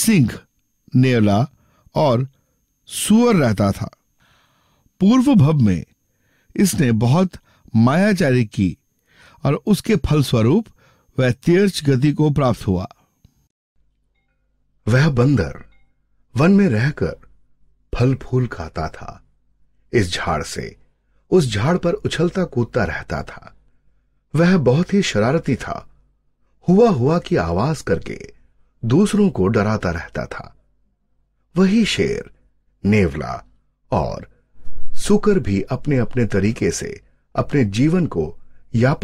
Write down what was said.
सिंह नेवला और सुअर रहता था पूर्व भव में इसने बहुत मायाचारी की और उसके फलस्वरूप वह तीर्च गति को प्राप्त हुआ वह बंदर वन में रहकर फल फूल खाता था इस झाड़ से उस झाड़ पर उछलता कूदता रहता था वह बहुत ही शरारती था हुआ हुआ की आवाज करके दूसरों को डराता रहता था वही शेर नेवला और सुकर भी अपने अपने तरीके से अपने जीवन को यापन